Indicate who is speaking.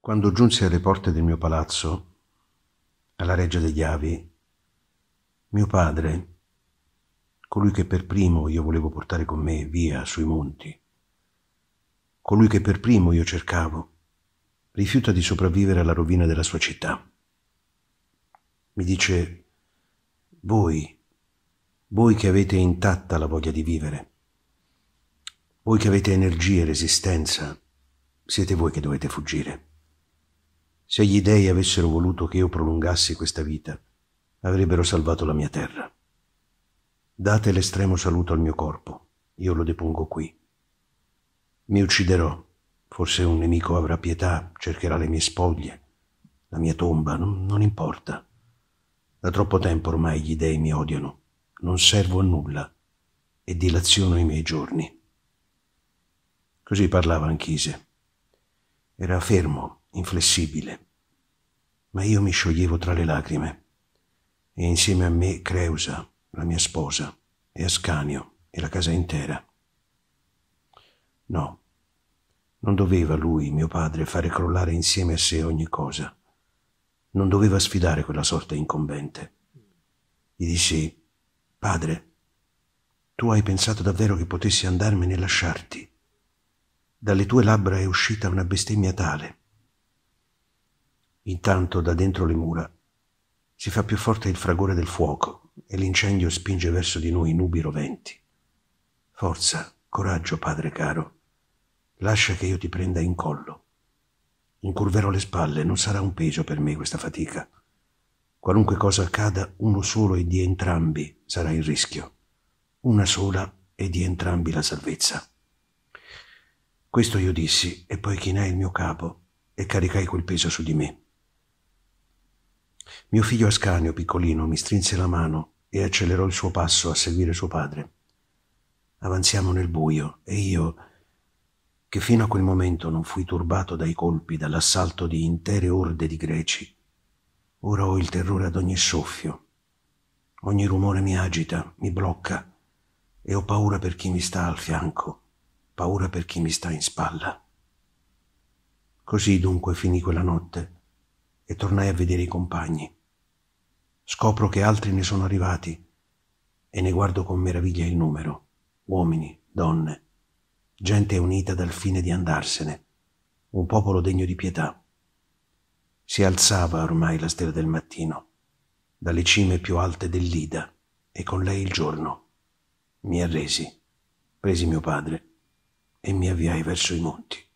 Speaker 1: Quando giunsi alle porte del mio palazzo, alla reggia degli avi, mio padre, colui che per primo io volevo portare con me via sui monti, colui che per primo io cercavo, rifiuta di sopravvivere alla rovina della sua città. Mi dice, voi, voi che avete intatta la voglia di vivere, voi che avete energia e resistenza, siete voi che dovete fuggire. Se gli dei avessero voluto che io prolungassi questa vita, avrebbero salvato la mia terra. Date l'estremo saluto al mio corpo, io lo depongo qui. Mi ucciderò, forse un nemico avrà pietà, cercherà le mie spoglie, la mia tomba, non, non importa. Da troppo tempo ormai gli dei mi odiano, non servo a nulla e dilaziono i miei giorni. Così parlava Anchise. Era fermo, inflessibile, ma io mi scioglievo tra le lacrime e insieme a me Creusa, la mia sposa, e Ascanio e la casa intera. No, non doveva lui, mio padre, fare crollare insieme a sé ogni cosa non doveva sfidare quella sorte incombente. Gli dissi, padre, tu hai pensato davvero che potessi andarmene e lasciarti. Dalle tue labbra è uscita una bestemmia tale. Intanto da dentro le mura si fa più forte il fragore del fuoco e l'incendio spinge verso di noi nubi roventi. Forza, coraggio, padre caro, lascia che io ti prenda in collo. Incurverò le spalle, non sarà un peso per me questa fatica. Qualunque cosa accada, uno solo e di entrambi sarà il rischio. Una sola e di entrambi la salvezza. Questo io dissi e poi chinai il mio capo e caricai quel peso su di me. Mio figlio Ascanio, piccolino, mi strinse la mano e accelerò il suo passo a seguire suo padre. Avanziamo nel buio e io, che fino a quel momento non fui turbato dai colpi, dall'assalto di intere orde di greci. Ora ho il terrore ad ogni soffio. Ogni rumore mi agita, mi blocca, e ho paura per chi mi sta al fianco, paura per chi mi sta in spalla. Così dunque finì quella notte e tornai a vedere i compagni. Scopro che altri ne sono arrivati e ne guardo con meraviglia il numero, uomini, donne, gente unita dal fine di andarsene, un popolo degno di pietà. Si alzava ormai la stella del mattino, dalle cime più alte dell'Ida, e con lei il giorno. Mi arresi, presi mio padre e mi avviai verso i monti.